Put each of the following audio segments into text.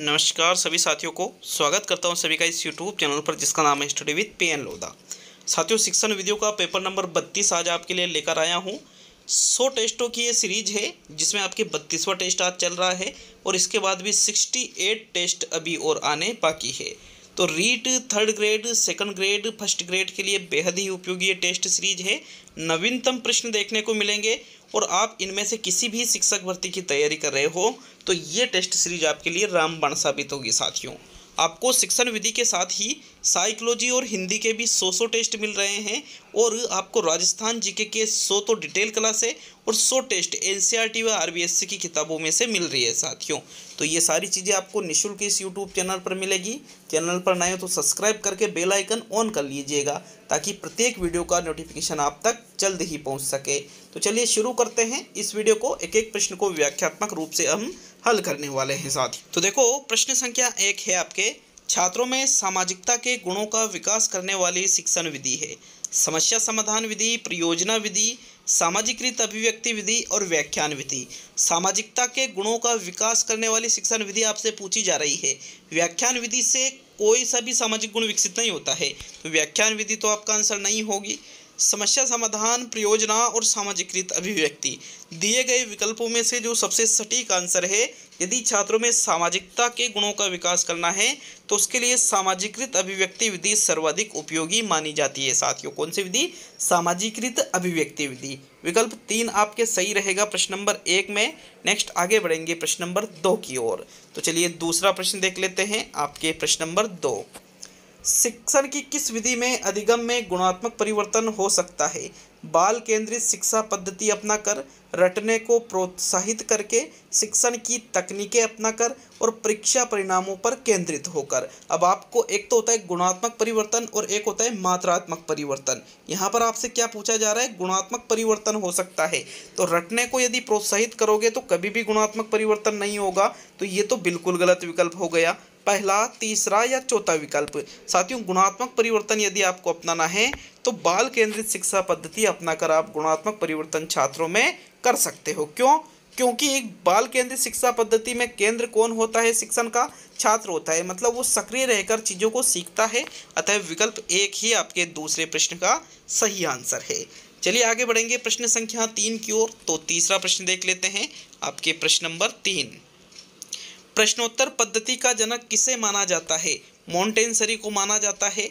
नमस्कार सभी साथियों को स्वागत करता हूं सभी का इस यूट्यूब चैनल पर जिसका नाम है study with P N Lodha साथियों शिक्षण वीडियो का पेपर नंबर बत्तीस आज आपके लिए लेकर आया हूं सौ टेस्टों की ये सीरीज है जिसमें आपके बत्तीसवा टेस्ट आज चल रहा है और इसके बाद भी सिक्सटी एट टेस्ट अभी और आने बाकी है तो REET third grade second grade first grade के लिए बेहद ही उपयोगी ये टेस्ट सीरीज है नवीनतम प्रश्न देखने को मिलेंगे और आप इनमें से किसी भी शिक्षक भर्ती की तैयारी कर रहे हो तो ये टेस्ट सीरीज आपके लिए रामबाण साबित होगी साथियों आपको शिक्षण विधि के साथ ही साइकोलॉजी और हिंदी के भी सौ सौ टेस्ट मिल रहे हैं और आपको राजस्थान जीके के सौ तो डिटेल क्लास है और सौ टेस्ट टी व सी की किताबों में से मिल रही है साथियों तो ये सारी चीज़ें आपको निःशुल्क इस यूट्यूब चैनल पर मिलेगी चैनल पर नए हो तो सब्सक्राइब करके बेल आइकन ऑन कर लीजिएगा ताकि प्रत्येक वीडियो का नोटिफिकेशन आप तक जल्द ही पहुँच सके तो चलिए शुरू करते हैं इस वीडियो को एक एक प्रश्न को व्याख्यात्मक रूप से हम हल करने वाले हैं साथ ही तो देखो प्रश्न संख्या एक है आपके छात्रों में सामाजिकता के गुणों का विकास करने वाली शिक्षण विधि है समस्या समाधान विधि परियोजना विधि सामाजिकृत अभिव्यक्ति विधि और व्याख्यान विधि सामाजिकता के गुणों का विकास करने वाली शिक्षण विधि आपसे पूछी जा रही है व्याख्यान विधि से कोई सा भी सामाजिक गुण विकसित नहीं होता है तो व्याख्यान विधि तो आपका आंसर नहीं होगी समस्या समाधान प्रयोजना और सामाजिकृत अभिव्यक्ति दिए गए विकल्पों में से जो सबसे सटीक आंसर है यदि छात्रों में सामाजिकता के गुणों का विकास करना है तो उसके लिए सामाजिकृत अभिव्यक्ति विधि सर्वाधिक उपयोगी मानी जाती है साथियों कौन सी विधि सामाजिकृत अभिव्यक्ति विधि विकल्प तीन आपके सही रहेगा प्रश्न नंबर एक में नेक्स्ट आगे बढ़ेंगे प्रश्न नंबर दो की ओर तो चलिए दूसरा प्रश्न देख लेते हैं आपके प्रश्न नंबर दो शिक्षण की किस विधि में अधिगम में गुणात्मक परिवर्तन हो सकता है बाल केंद्रित शिक्षा पद्धति अपनाकर रटने को प्रोत्साहित करके शिक्षण की तकनीकें अपनाकर और परीक्षा परिणामों पर केंद्रित होकर अब आपको एक तो होता है गुणात्मक परिवर्तन और एक होता है मात्रात्मक परिवर्तन यहाँ पर आपसे क्या पूछा जा रहा है गुणात्मक परिवर्तन हो सकता है तो रटने को यदि प्रोत्साहित करोगे तो कभी भी गुणात्मक परिवर्तन नहीं होगा तो ये तो बिल्कुल गलत विकल्प हो गया पहला तीसरा या चौथा विकल्प साथियों गुणात्मक परिवर्तन यदि आपको अपनाना है तो बाल केंद्रित शिक्षा पद्धति अपनाकर आप गुणात्मक परिवर्तन छात्रों में कर सकते हो क्यों क्योंकि एक बाल केंद्रित शिक्षा पद्धति में केंद्र कौन होता है शिक्षण का छात्र होता है मतलब वो सक्रिय रहकर चीज़ों को सीखता है अतः विकल्प एक ही आपके दूसरे प्रश्न का सही आंसर है चलिए आगे बढ़ेंगे प्रश्न संख्या तीन की ओर तो तीसरा प्रश्न देख लेते हैं आपके प्रश्न नंबर तीन प्रश्नोत्तर पद्धति का जनक किसे माना जाता है मॉन्टेनसरी को माना जाता है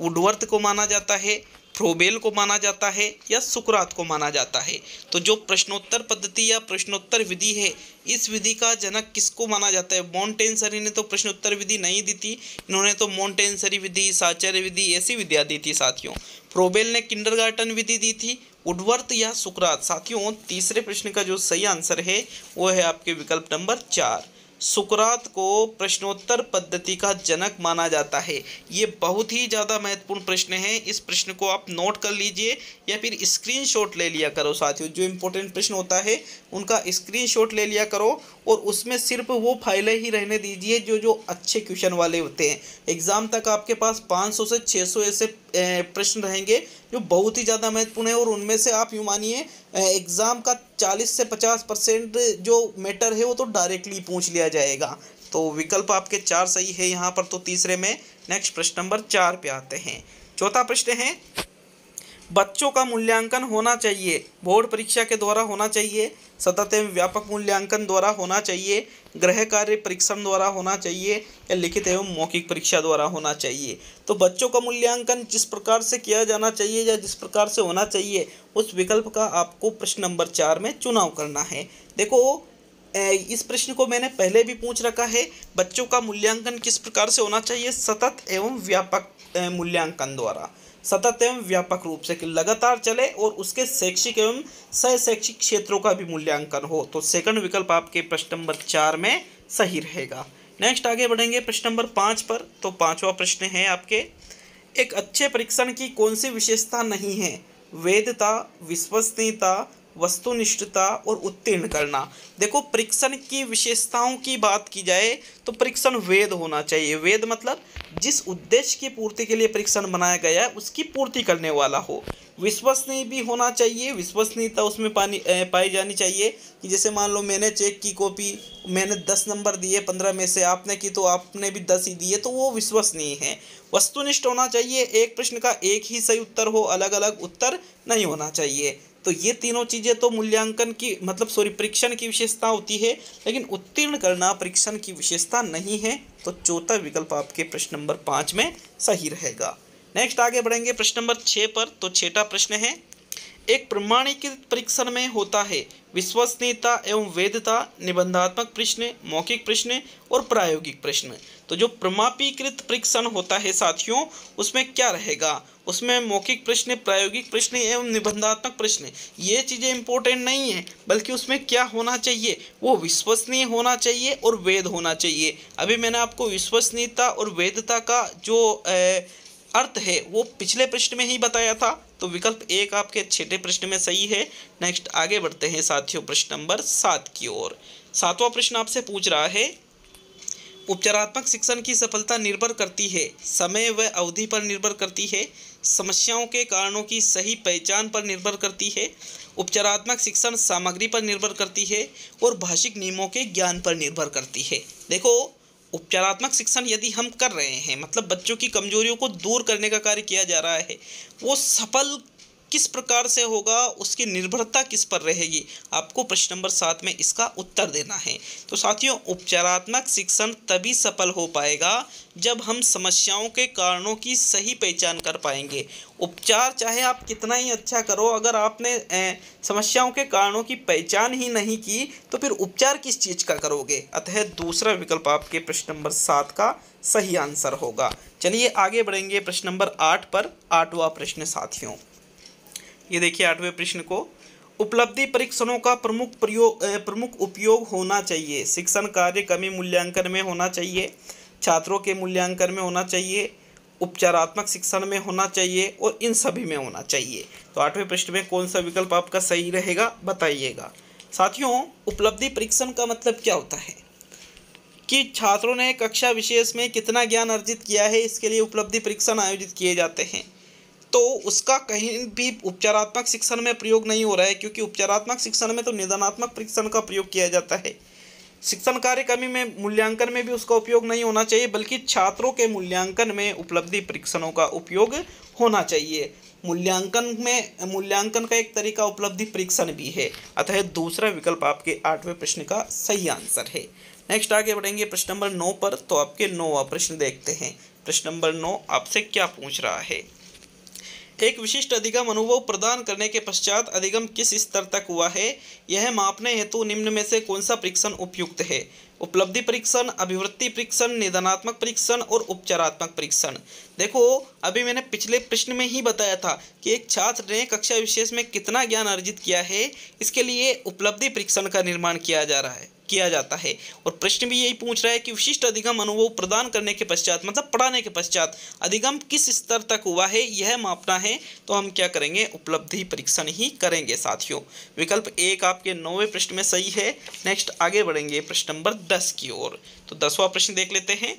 वुडवर्थ को माना जाता है फ्रोबेल को माना जाता है या सुकरात को माना जाता है तो जो प्रश्नोत्तर पद्धति या प्रश्नोत्तर विधि है इस विधि का जनक किसको माना जाता है मॉन्टेनसरी ने तो प्रश्नोत्तर विधि नहीं दी थी इन्होंने तो मॉन्टेनसरी विधि साचर्य विधि ऐसी विधियाँ दी थी साथियों फ्रोबेल ने किंडरगार्टन विधि दी थी उडवर्त या सुकरात साथियों तीसरे प्रश्न का जो सही आंसर है वो है आपके विकल्प नंबर चार सुकरात को प्रश्नोत्तर पद्धति का जनक माना जाता है ये बहुत ही ज़्यादा महत्वपूर्ण प्रश्न है इस प्रश्न को आप नोट कर लीजिए या फिर स्क्रीनशॉट ले लिया करो साथियों जो इम्पोर्टेंट प्रश्न होता है उनका स्क्रीनशॉट ले लिया करो और उसमें सिर्फ वो फाइलें ही रहने दीजिए जो जो अच्छे क्वेश्चन वाले होते हैं एग्ज़ाम तक आपके पास पाँच से छः ऐसे प्रश्न रहेंगे जो बहुत ही ज़्यादा महत्वपूर्ण है और उनमें से आप यूँ मानिए एग्ज़ाम का चालीस से पचास परसेंट जो मैटर है वो तो डायरेक्टली पूछ लिया जाएगा तो विकल्प आपके चार सही है यहाँ पर तो तीसरे में नेक्स्ट प्रश्न नंबर चार पे आते हैं चौथा प्रश्न है बच्चों का मूल्यांकन होना चाहिए बोर्ड परीक्षा के द्वारा होना चाहिए सतत एवं व्यापक मूल्यांकन द्वारा होना चाहिए गृह कार्य परीक्षण द्वारा होना चाहिए या लिखित एवं मौखिक परीक्षा द्वारा होना चाहिए तो बच्चों का मूल्यांकन जिस प्रकार से किया जाना चाहिए या जिस प्रकार से होना चाहिए उस विकल्प का आपको प्रश्न नंबर चार में चुनाव करना है देखो इस प्रश्न को मैंने पहले भी पूछ रखा है बच्चों का मूल्यांकन किस प्रकार से होना चाहिए सतत एवं व्यापक मूल्यांकन द्वारा सतत एवं व्यापक रूप से लगातार चले और उसके शैक्षिक एवं शैक्षिक क्षेत्रों का भी मूल्यांकन हो तो सेकंड विकल्प आपके प्रश्न नंबर चार में सही रहेगा नेक्स्ट आगे बढ़ेंगे प्रश्न नंबर पाँच पर तो पाँचवा प्रश्न है आपके एक अच्छे परीक्षण की कौन सी विशेषता नहीं है वेदता विश्वसनीयता वस्तुनिष्ठता और उत्तीर्ण करना देखो परीक्षण की विशेषताओं की बात की जाए तो परीक्षण वेद होना चाहिए वेद मतलब जिस उद्देश्य की पूर्ति के लिए परीक्षण बनाया गया है उसकी पूर्ति करने वाला हो विश्वसनीय भी होना चाहिए विश्वसनीयता उसमें पानी पाई जानी चाहिए कि जैसे मान लो मैंने चेक की कॉपी मैंने दस नंबर दिए पंद्रह में से आपने की तो आपने भी दस ही दिए तो वो विश्वसनीय है वस्तुनिष्ठ होना चाहिए एक प्रश्न का एक ही सही उत्तर हो अलग अलग उत्तर नहीं होना चाहिए तो ये तीनों चीज़ें तो मूल्यांकन की मतलब सॉरी परीक्षण की विशेषता होती है लेकिन उत्तीर्ण करना परीक्षण की विशेषता नहीं है तो चौथा विकल्प आपके प्रश्न नंबर पाँच में सही रहेगा नेक्स्ट आगे बढ़ेंगे प्रश्न नंबर छः पर तो छठा प्रश्न है एक प्रमाणीकृत परीक्षण में होता है विश्वसनीयता एवं वेदता निबंधात्मक प्रश्न मौखिक प्रश्न और प्रायोगिक प्रश्न तो जो प्रमापीकृत परीक्षण होता है साथियों उसमें क्या रहेगा उसमें मौखिक प्रश्न प्रायोगिक प्रश्न एवं निबंधात्मक प्रश्न ये चीज़ें इंपॉर्टेंट नहीं है बल्कि उसमें क्या होना चाहिए वो विश्वसनीय होना चाहिए और वेद होना चाहिए अभी मैंने आपको विश्वसनीयता और वेदता का जो ए, अर्थ है वो पिछले प्रश्न में ही बताया था तो विकल्प एक आपके छठे प्रश्न में सही है नेक्स्ट आगे बढ़ते हैं साथियों प्रश्न नंबर सात की ओर सातवां प्रश्न आपसे पूछ रहा है उपचारात्मक शिक्षण की सफलता निर्भर करती है समय व अवधि पर निर्भर करती है समस्याओं के कारणों की सही पहचान पर निर्भर करती है उपचारात्मक शिक्षण सामग्री पर निर्भर करती है और भाषिक नियमों के ज्ञान पर निर्भर करती है देखो उपचारात्मक शिक्षण यदि हम कर रहे हैं मतलब बच्चों की कमजोरियों को दूर करने का कार्य किया जा रहा है वो सफल किस प्रकार से होगा उसकी निर्भरता किस पर रहेगी आपको प्रश्न नंबर सात में इसका उत्तर देना है तो साथियों उपचारात्मक शिक्षण तभी सफल हो पाएगा जब हम समस्याओं के कारणों की सही पहचान कर पाएंगे उपचार चाहे आप कितना ही अच्छा करो अगर आपने ए, समस्याओं के कारणों की पहचान ही नहीं की तो फिर उपचार किस चीज़ का करोगे अतः दूसरा विकल्प आपके प्रश्न नंबर सात का सही आंसर होगा चलिए आगे बढ़ेंगे प्रश्न नंबर आठ पर आठवा प्रश्न साथियों ये देखिए आठवें प्रश्न को उपलब्धि परीक्षणों का प्रमुख प्रयोग प्रमुख उपयोग होना चाहिए शिक्षण कार्य कमी मूल्यांकन में होना चाहिए छात्रों के मूल्यांकन में होना चाहिए उपचारात्मक शिक्षण में होना चाहिए और इन सभी में होना चाहिए तो आठवें प्रश्न में कौन सा विकल्प आपका सही रहेगा बताइएगा साथियों उपलब्धि परीक्षण का मतलब क्या होता है कि छात्रों ने कक्षा विशेष में कितना ज्ञान अर्जित किया है इसके लिए उपलब्धि परीक्षण आयोजित किए जाते हैं तो उसका कहीं भी उपचारात्मक शिक्षण में प्रयोग नहीं हो रहा है क्योंकि उपचारात्मक शिक्षण में तो निदानात्मक परीक्षण का प्रयोग किया जाता है शिक्षण कार्य कमी में मूल्यांकन में भी उसका उपयोग नहीं होना चाहिए बल्कि छात्रों के मूल्यांकन में उपलब्धि परीक्षणों का उपयोग होना चाहिए मूल्यांकन में मूल्यांकन का एक तरीका उपलब्धि परीक्षण भी है अतः दूसरा विकल्प आपके आठवें प्रश्न का सही आंसर है नेक्स्ट आगे बढ़ेंगे प्रश्न नंबर नौ पर तो आपके नौवा प्रश्न देखते हैं प्रश्न नंबर नौ आपसे क्या पूछ रहा है एक विशिष्ट अधिगम अनुभव प्रदान करने के पश्चात अधिगम किस स्तर तक हुआ है यह मापने हेतु निम्न में से कौन सा परीक्षण उपयुक्त है उपलब्धि परीक्षण अभिवृत्ति परीक्षण निदानात्मक परीक्षण और उपचारात्मक परीक्षण देखो अभी मैंने पिछले प्रश्न में ही बताया था कि एक छात्र ने कक्षा विशेष में कितना ज्ञान अर्जित किया है इसके लिए उपलब्धि परीक्षण का निर्माण किया जा रहा है किया जाता है और प्रश्न भी यही पूछ रहा है कि विशिष्ट अधिगम अनुभव प्रदान करने के पश्चात मतलब पढ़ाने के पश्चात अधिगम किस स्तर तक हुआ है यह मापना है तो हम क्या करेंगे उपलब्धि परीक्षण ही करेंगे साथियों विकल्प एक आपके नौवें प्रश्न में सही है नेक्स्ट आगे बढ़ेंगे प्रश्न नंबर दस की ओर तो दसवा प्रश्न देख लेते हैं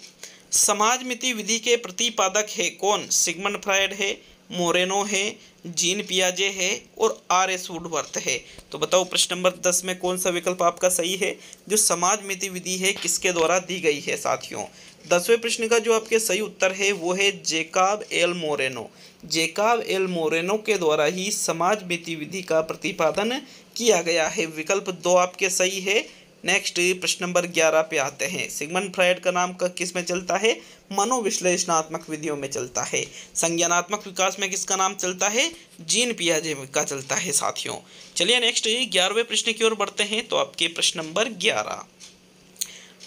समाज मिति विधि के प्रतिपादक है कौन सिगमंड फ्रायड है मोरेनो है जीन पियाजे है और आर एस वुडवर्थ है तो बताओ प्रश्न नंबर दस में कौन सा विकल्प आपका सही है जो समाज मिति विधि है किसके द्वारा दी गई है साथियों दसवें प्रश्न का जो आपके सही उत्तर है वो है Jacob L Moreno Jacob L Moreno के द्वारा ही समाज मिति विधि का प्रतिपादन किया गया है विकल्प दो आपके सही है नेक्स्ट प्रश्न नंबर ग्यारह पे आते हैं सिगमन फ्रायड का नाम का किस में चलता है मनोविश्लेषणात्मक विधियों में चलता है संज्ञानात्मक विकास में किसका नाम चलता है जीन पियाजे का चलता है साथियों चलिए नेक्स्ट ग्यारहवें प्रश्न की ओर बढ़ते हैं तो आपके प्रश्न नंबर ग्यारह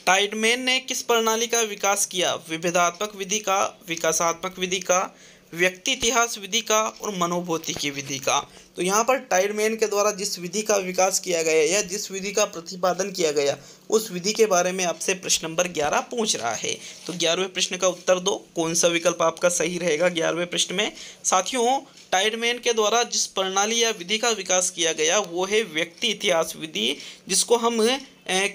टाइडमेन ने किस प्रणाली का विकास किया विभेदात्मक विधि का विकासात्मक विधि का व्यक्ति इतिहास विधि का और मनोभौतिकी विधि का तो यहाँ पर टायरमैन के द्वारा जिस विधि का विकास किया गया या जिस विधि का प्रतिपादन किया गया उस विधि के बारे में आपसे प्रश्न नंबर ग्यारह पूछ रहा है तो ग्यारहवें प्रश्न का उत्तर दो कौन सा विकल्प आपका सही रहेगा ग्यारहवें प्रश्न में साथियों टाइडमैन के द्वारा जिस प्रणाली या विधि का विकास किया गया वो है व्यक्ति इतिहास विधि जिसको हम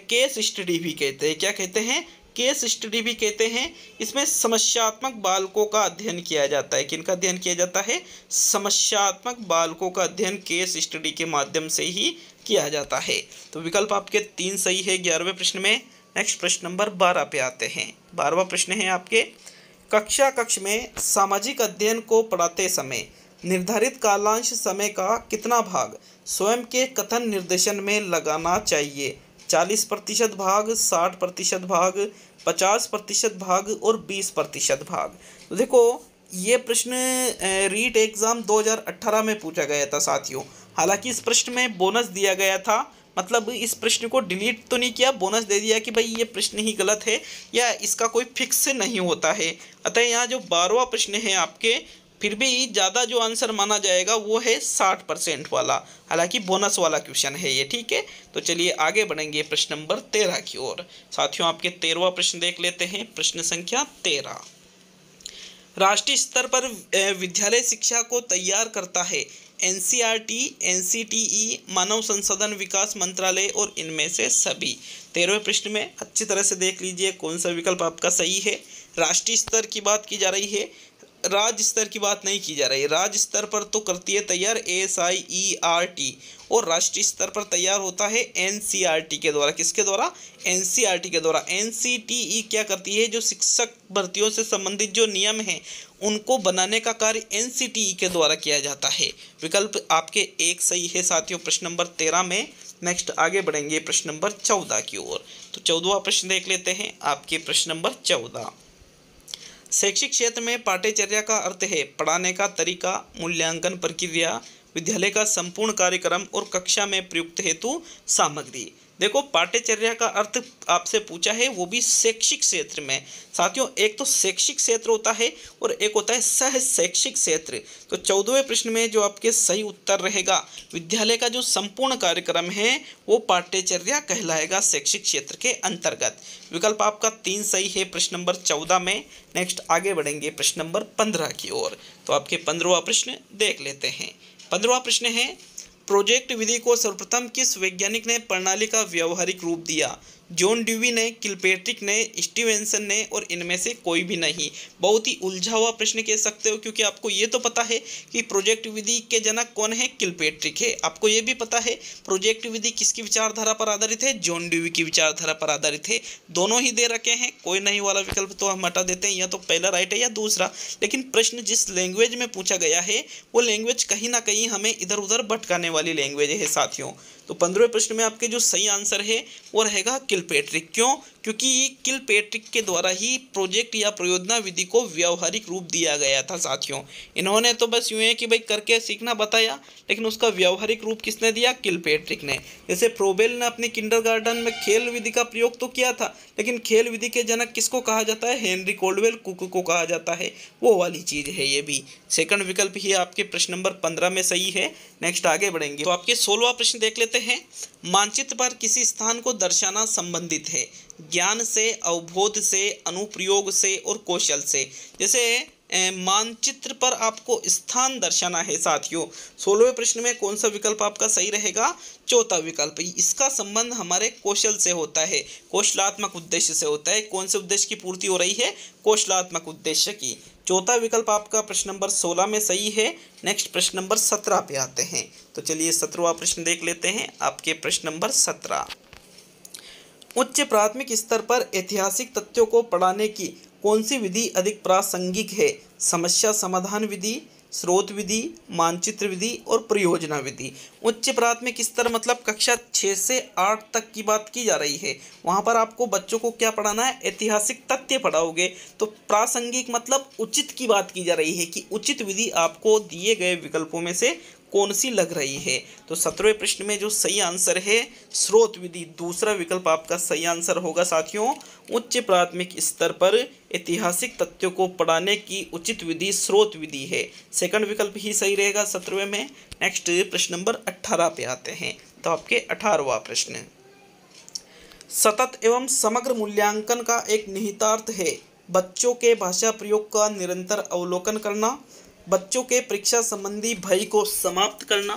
केस स्टडी भी कहते हैं क्या कहते हैं केस स्टडी भी कहते हैं इसमें समस्यात्मक बालकों का अध्ययन किया जाता है किनका अध्ययन किया जाता है समस्यात्मक बालकों का अध्ययन केस स्टडी के माध्यम से ही किया जाता है तो विकल्प आपके तीन सही है ग्यारहवें प्रश्न में नेक्स्ट प्रश्न नंबर बारह पे आते हैं बारहवा प्रश्न है आपके कक्षा कक्ष में सामाजिक अध्ययन को पढ़ाते समय निर्धारित कालांश समय का कितना भाग स्वयं के कथन निर्देशन में लगाना चाहिए चालीस प्रतिशत भाग साठ प्रतिशत भाग पचास प्रतिशत भाग और बीस प्रतिशत भाग तो देखो ये प्रश्न रीट एग्ज़ाम 2018 में पूछा गया था साथियों हालांकि इस प्रश्न में बोनस दिया गया था मतलब इस प्रश्न को डिलीट तो नहीं किया बोनस दे दिया कि भाई ये प्रश्न ही गलत है या इसका कोई फिक्स नहीं होता है अतः यहाँ जो बारहवा प्रश्न है आपके फिर भी ज़्यादा जो आंसर माना जाएगा वो है साठ परसेंट वाला हालांकि बोनस वाला क्वेश्चन है ये ठीक है तो चलिए आगे बढ़ेंगे प्रश्न नंबर तेरह की ओर साथियों आपके तेरहवा प्रश्न देख लेते हैं प्रश्न संख्या तेरह राष्ट्रीय स्तर पर विद्यालय शिक्षा को तैयार करता है N C T N C T E मानव संसाधन विकास मंत्रालय और इनमें से सभी तेरहवें प्रश्न में अच्छी तरह से देख लीजिए कौन सा विकल्प आपका सही है राष्ट्रीय स्तर की बात की जा रही है राज्य स्तर की बात नहीं की जा रही राज्य स्तर पर तो करती है तैयार S I E R T और राष्ट्रीय स्तर पर तैयार होता है एन सी आर टी के द्वारा किसके द्वारा एन सी आर टी के द्वारा एन सी टी ई क्या करती है जो शिक्षक भर्तियों से संबंधित जो नियम हैं उनको बनाने का कार्य एन सी टी ई के द्वारा किया जाता है विकल्प आपके एक सही है साथियों प्रश्न नंबर तेरह में नेक्स्ट आगे बढ़ेंगे प्रश्न नंबर चौदह की ओर तो चौदवा प्रश्न देख लेते हैं आपके प्रश्न नंबर चौदह शैक्षिक क्षेत्र में पाठ्यचर्या का अर्थ है पढ़ाने का तरीका मूल्यांकन प्रक्रिया विद्यालय का संपूर्ण कार्यक्रम और कक्षा में प्रयुक्त हेतु सामग्री देखो पाठ्यचर्या का अर्थ आपसे पूछा है वो भी शैक्षिक क्षेत्र में साथियों एक तो शैक्षिक क्षेत्र होता है और एक होता है सह शैक्षिक क्षेत्र तो चौदहवें प्रश्न में जो आपके सही उत्तर रहेगा विद्यालय का जो संपूर्ण कार्यक्रम है वो पाठ्यचर्या कहलाएगा शैक्षिक क्षेत्र के अंतर्गत विकल्प आपका तीन सही है प्रश्न नंबर चौदह में नेक्स्ट आगे बढ़ेंगे प्रश्न नंबर पंद्रह की ओर तो आपके पंद्रहवा प्रश्न देख लेते हैं पंद्रवा प्रश्न है प्रोजेक्ट विधि को सर्वप्रथम किस वैज्ञानिक ने प्रणाली का व्यवहारिक रूप दिया जॉन ड्यूवी ने किलपेट्रिक ने स्टीवेंसन ने और इनमें से कोई भी नहीं बहुत ही उलझा हुआ प्रश्न कह सकते हो क्योंकि आपको ये तो पता है कि प्रोजेक्ट विधि के जनक कौन है किलपेट्रिक है आपको ये भी पता है प्रोजेक्ट विधि किसकी विचारधारा पर आधारित है जॉन ड्यूवी की विचारधारा पर आधारित है दोनों ही दे रखे हैं कोई नहीं वाला विकल्प तो हम हटा देते हैं या तो पहला राइट है या दूसरा लेकिन प्रश्न जिस लैंग्वेज में पूछा गया है वो लैंग्वेज कहीं ना कहीं हमें इधर उधर भटकाने वाली लैंग्वेज है साथियों तो पंद्रह प्रश्न में आपके जो सही आंसर है वो रहेगा किल पैट्रिक क्यों क्योंकि किल पेट्रिक के द्वारा ही प्रोजेक्ट या परियोजना विधि को व्यवहारिक रूप दिया गया था साथियों इन्होंने तो बस यूँ है कि भाई करके सीखना बताया लेकिन उसका व्यवहारिक रूप किसने दिया किल पेट्रिक ने जैसे प्रोबेल ने अपने किंडर में खेल विधि का प्रयोग तो किया था लेकिन खेल विधि के जनक किसको कहा जाता है हेनरी कोल्डवेल कुक को कहा जाता है वो वाली चीज़ है ये भी सेकंड विकल्प ही आपके प्रश्न नंबर पंद्रह में सही है नेक्स्ट आगे बढ़ेंगे तो आपके सोलवा प्रश्न देख लेते हैं मानचित्र पर किसी स्थान को दर्शाना संबंधित है ज्ञान से अवबोध से अनुप्रयोग से और कौशल से जैसे मानचित्र पर आपको स्थान दर्शाना है साथियों सोलहवें प्रश्न में कौन सा विकल्प आपका सही रहेगा चौथा विकल्प इसका संबंध हमारे कौशल से होता है कौशलात्मक उद्देश्य से होता है कौन से उद्देश्य की पूर्ति हो रही है कौशलात्मक उद्देश्य की चौथा विकल्प आपका प्रश्न नंबर सोलह में सही है नेक्स्ट प्रश्न नंबर सत्रह पे आते हैं तो चलिए सत्रहवा प्रश्न देख लेते हैं आपके प्रश्न नंबर सत्रह उच्च प्राथमिक स्तर पर ऐतिहासिक तथ्यों को पढ़ाने की कौन सी विधि अधिक प्रासंगिक है समस्या समाधान विधि स्रोत विधि मानचित्र विधि और परियोजना विधि उच्च प्राथमिक स्तर मतलब कक्षा छः से आठ तक की बात की जा रही है वहाँ पर आपको बच्चों को क्या पढ़ाना है ऐतिहासिक तथ्य पढ़ाओगे तो प्रासंगिक मतलब उचित की बात की जा रही है कि उचित विधि आपको दिए गए विकल्पों में से कौन सी लग रही है तो सत्रहवें प्रश्न में जो सही आंसर है स्रोत विधि दूसरा विकल्प आपका सही आंसर होगा साथियों उच्च प्राथमिक स्तर पर ऐतिहासिक तथ्यों को पढ़ाने की उचित विधि स्रोत विधि है सेकंड विकल्प ही सही रहेगा सत्रहवें में नेक्स्ट प्रश्न नंबर अट्ठारह पे आते हैं तो आपके अठारहवा प्रश्न सतत एवं समग्र मूल्यांकन का एक निहितार्थ है बच्चों के भाषा प्रयोग का निरंतर अवलोकन करना बच्चों के परीक्षा संबंधी भय को समाप्त करना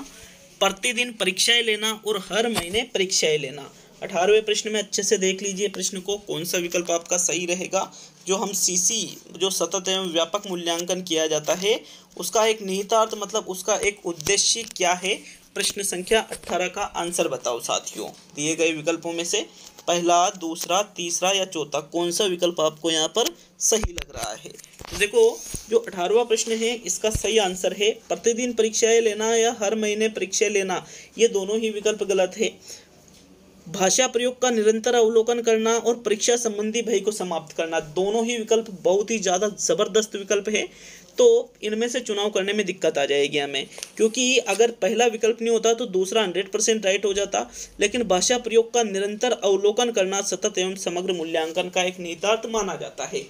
प्रतिदिन परीक्षाएं लेना और हर महीने परीक्षाएं लेना अठारहवें प्रश्न में अच्छे से देख लीजिए प्रश्न को कौन सा विकल्प आपका सही रहेगा जो हम सीसी जो सतत एवं व्यापक मूल्यांकन किया जाता है उसका एक निहितार्थ मतलब उसका एक उद्देश्य क्या है प्रश्न संख्या अट्ठारह का आंसर बताओ साथियों दिए गए विकल्पों में से पहला दूसरा तीसरा या चौथा कौन सा विकल्प आपको यहाँ पर सही लग रहा है देखो जो अठारवा प्रश्न है इसका सही आंसर है प्रतिदिन परीक्षाएं लेना या हर महीने परीक्षा लेना ये दोनों ही विकल्प गलत है भाषा प्रयोग का निरंतर अवलोकन करना और परीक्षा संबंधी भय को समाप्त करना दोनों ही विकल्प बहुत ही ज़्यादा ज़बरदस्त विकल्प है तो इनमें से चुनाव करने में दिक्कत आ जाएगी हमें क्योंकि अगर पहला विकल्प नहीं होता तो दूसरा हंड्रेड परसेंट राइट हो जाता लेकिन भाषा प्रयोग का निरंतर अवलोकन करना सतत एवं समग्र मूल्यांकन का एक निहितार्थ माना जाता है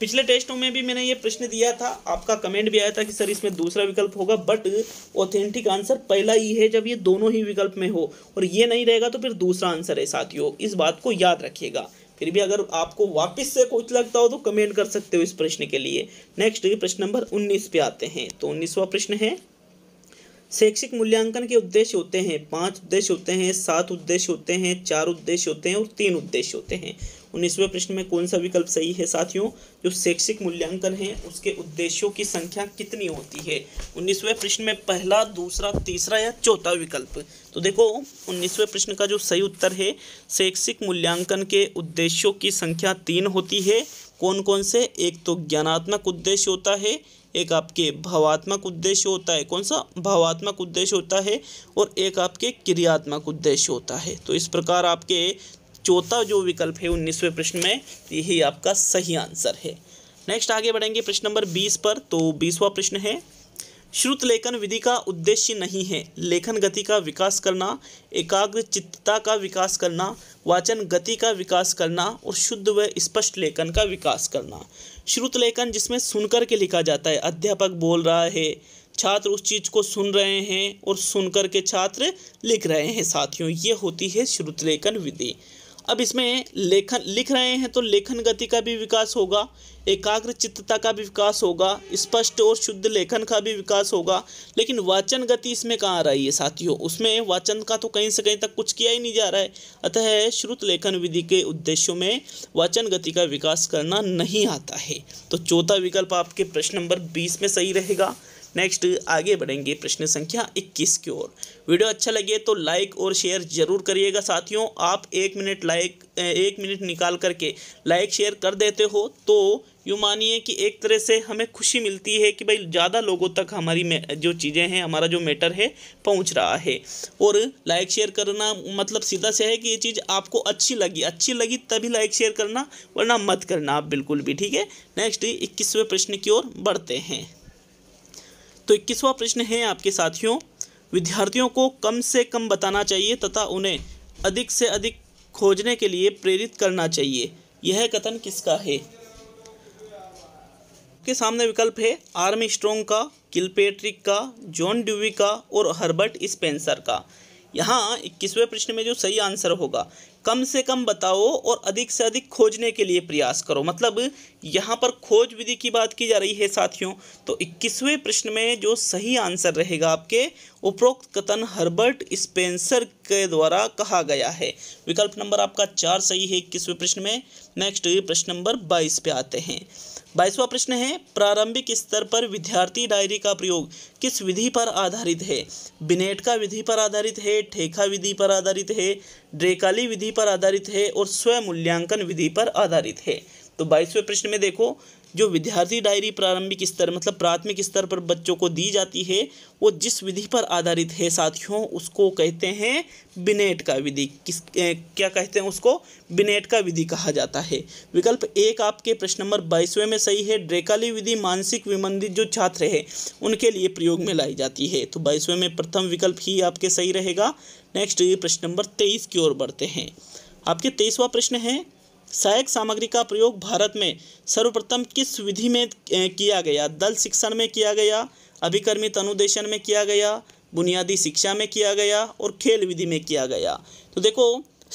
पिछले टेस्टों में भी मैंने ये प्रश्न दिया था आपका कमेंट भी आया था कि सर इसमें दूसरा विकल्प होगा बट ऑथेंटिक आंसर पहला ही है जब ये दोनों ही विकल्प में हो और ये नहीं रहेगा तो फिर दूसरा आंसर है साथियों इस बात को याद रखिएगा फिर भी अगर आपको वापस से कुछ लगता हो तो कमेंट कर सकते हो इस प्रश्न के लिए नेक्स्ट प्रश्न नंबर उन्नीस पे आते हैं तो उन्नीसवा प्रश्न है शैक्षिक मूल्यांकन के उद्देश्य होते हैं पांच उद्देश्य होते हैं सात उद्देश्य होते हैं चार उद्देश्य होते हैं और तीन उद्देश्य होते हैं उन्नीसवें प्रश्न में कौन सा विकल्प सही है साथियों जो शैक्षिक मूल्यांकन है उसके उद्देश्यों की संख्या कितनी होती है उन्नीसवें प्रश्न में पहला दूसरा तीसरा या चौथा विकल्प तो देखो उन्नीसवें प्रश्न का जो सही उत्तर है शैक्षिक मूल्यांकन के उद्देश्यों की संख्या तीन होती है कौन कौन से एक तो ज्ञानात्मक उद्देश्य होता है एक आपके भावात्मक उद्देश्य होता है कौन सा भावात्मक उद्देश्य होता है और एक आपके क्रियात्मक उद्देश्य होता है तो इस प्रकार आपके चौथा जो विकल्प है उन्नीसवें प्रश्न में यही आपका सही आंसर है नेक्स्ट आगे बढ़ेंगे प्रश्न नंबर बीस पर तो बीसवा प्रश्न है श्रुत लेखन विधि का उद्देश्य नहीं है लेखन गति का विकास करना एकाग्र चित्तता का विकास करना वाचन गति का विकास करना और शुद्ध व स्पष्ट लेखन का विकास करना श्रुत लेखन जिसमें सुनकर के लिखा जाता है अध्यापक बोल रहा है छात्र उस चीज़ को सुन रहे हैं और सुनकर के छात्र लिख रहे हैं साथियों ये होती है श्रुत लेखन विधि अब इसमें लेखन लिख रहे हैं तो लेखन गति का भी विकास होगा एकाग्र चित्तता का भी विकास होगा स्पष्ट और शुद्ध लेखन का भी विकास होगा लेकिन वाचन गति इसमें कहाँ आ रही है साथियों उसमें वाचन का तो कहीं से कहीं तक कुछ किया ही नहीं जा रहा है अतः श्रुत लेखन विधि के उद्देश्यों में वाचन गति का विकास करना नहीं आता है तो चौथा विकल्प आपके प्रश्न नंबर बीस में सही रहेगा नेक्स्ट आगे बढ़ेंगे प्रश्न संख्या इक्कीस की ओर वीडियो अच्छा लगे तो लाइक और शेयर जरूर करिएगा साथियों आप एक मिनट लाइक एक मिनट निकाल करके लाइक शेयर कर देते हो तो यूँ मानिए कि एक तरह से हमें खुशी मिलती है कि भाई ज़्यादा लोगों तक हमारी जो चीज़ें हैं हमारा जो मैटर है पहुंच रहा है और लाइक शेयर करना मतलब सीधा से है कि ये चीज़ आपको अच्छी लगी अच्छी लगी तभी लाइक शेयर करना वरना मत करना आप बिल्कुल भी ठीक है नेक्स्ट इक्कीसवें प्रश्न की ओर बढ़ते हैं तो इक्कीसवां प्रश्न है आपके साथियों विद्यार्थियों को कम से कम बताना चाहिए तथा उन्हें अधिक से अधिक खोजने के लिए प्रेरित करना चाहिए यह कथन किसका है के सामने विकल्प है आर्म स्ट्रोंग का किलपेट्रिक का जॉन ड्यूवी का और हर्बर्ट स्पेंसर का यहाँ इक्कीसवें प्रश्न में जो सही आंसर होगा कम से कम बताओ और अधिक से अधिक खोजने के लिए प्रयास करो मतलब यहाँ पर खोज विधि की बात की जा रही है साथियों तो इक्कीसवें प्रश्न में जो सही आंसर रहेगा आपके उपरोक्त कथन हर्बर्ट स्पेंसर के द्वारा कहा गया है विकल्प नंबर आपका चार सही है इक्कीसवें प्रश्न में नेक्स्ट प्रश्न नंबर बाईस पे आते हैं बाईसवा प्रश्न है प्रारंभिक स्तर पर विद्यार्थी डायरी का प्रयोग किस विधि पर आधारित है बिनेट का विधि पर आधारित है ठेका विधि पर आधारित है ड्रेकाली विधि पर आधारित है और मूल्यांकन विधि पर आधारित है तो बाईसवें प्रश्न में देखो जो विद्यार्थी डायरी प्रारंभिक स्तर मतलब प्राथमिक स्तर पर बच्चों को दी जाती है वो जिस विधि पर आधारित है साथियों उसको कहते हैं बिनेट का विधि किस ए, क्या कहते हैं उसको बिनेट का विधि कहा जाता है विकल्प एक आपके प्रश्न नंबर बाईसवें में सही है ड्रेकाली विधि मानसिक विमंदित जो छात्र है उनके लिए प्रयोग में लाई जाती है तो बाईसवें में प्रथम विकल्प ही आपके सही रहेगा नेक्स्ट प्रश्न नंबर तेईस की ओर बढ़ते हैं आपके तेईसवा प्रश्न है सहायक सामग्री का प्रयोग भारत में सर्वप्रथम किस विधि में किया गया दल शिक्षण में किया गया अभिकर्मित अनुदेशन में किया गया बुनियादी शिक्षा में किया गया और खेल विधि में किया गया तो देखो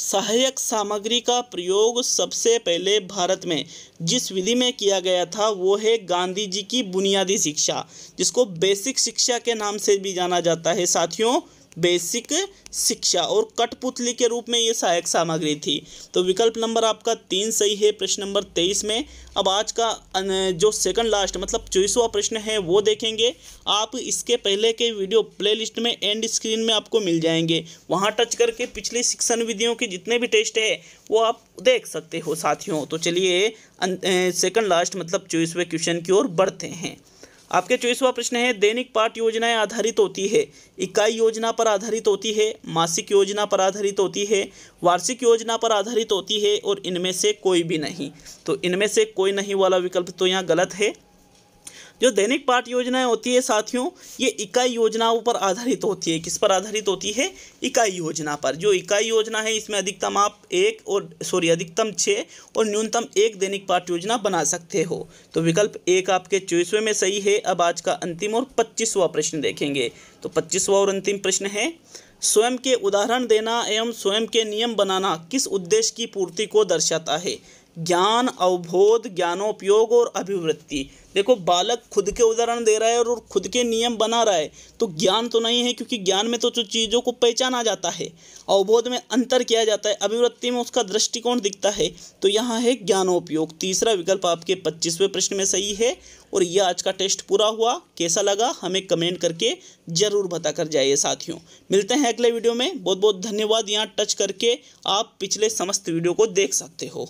सहायक सामग्री का प्रयोग सबसे पहले भारत में जिस विधि में किया गया था वो है गांधी जी की बुनियादी शिक्षा जिसको बेसिक शिक्षा के नाम से भी जाना जाता है साथियों बेसिक शिक्षा और कठपुतली के रूप में ये सहायक सामग्री थी तो विकल्प नंबर आपका तीन सही है प्रश्न नंबर तेईस में अब आज का जो सेकंड लास्ट मतलब चौबीसवा प्रश्न है वो देखेंगे आप इसके पहले के वीडियो प्लेलिस्ट में एंड स्क्रीन में आपको मिल जाएंगे वहाँ टच करके पिछले शिक्षण विधियों के जितने भी टेस्ट है वो आप देख सकते हो साथियों तो चलिए सेकंड लास्ट मतलब चौबीसवें क्वेश्चन की ओर बढ़ते हैं आपके चौबीसवा प्रश्न है दैनिक पाठ योजनाएं आधारित होती है इकाई योजना पर आधारित होती है मासिक योजना पर आधारित होती है वार्षिक योजना पर आधारित होती है और इनमें से कोई भी नहीं तो इनमें से कोई नहीं वाला विकल्प तो यहाँ गलत है जो दैनिक पाठ योजनाएं होती है साथियों ये इकाई योजनाओं पर आधारित होती है किस पर आधारित होती है इकाई योजना पर जो इकाई योजना है इसमें अधिकतम आप एक और सॉरी अधिकतम छः और न्यूनतम एक दैनिक पाठ योजना बना सकते हो तो विकल्प एक आपके चौबीसवें में सही है अब आज का अंतिम और पच्चीसवा प्रश्न देखेंगे तो पच्चीसवा और अंतिम प्रश्न है स्वयं के उदाहरण देना एवं स्वयं के नियम बनाना किस उद्देश्य की पूर्ति को दर्शाता है ज्ञान अवबोध ज्ञानोपयोग और अभिवृत्ति देखो बालक खुद के उदाहरण दे रहा है और खुद के नियम बना रहा है तो ज्ञान तो नहीं है क्योंकि ज्ञान में तो चीज़ों को पहचाना जाता है अवबोध में अंतर किया जाता है अभिवृत्ति में उसका दृष्टिकोण दिखता है तो यहाँ है ज्ञानोपयोग तीसरा विकल्प आपके पच्चीसवें प्रश्न में सही है और यह आज का टेस्ट पूरा हुआ कैसा लगा हमें कमेंट करके ज़रूर बता कर जाइए साथियों मिलते हैं अगले वीडियो में बहुत बहुत धन्यवाद यहाँ टच करके आप पिछले समस्त वीडियो को देख सकते हो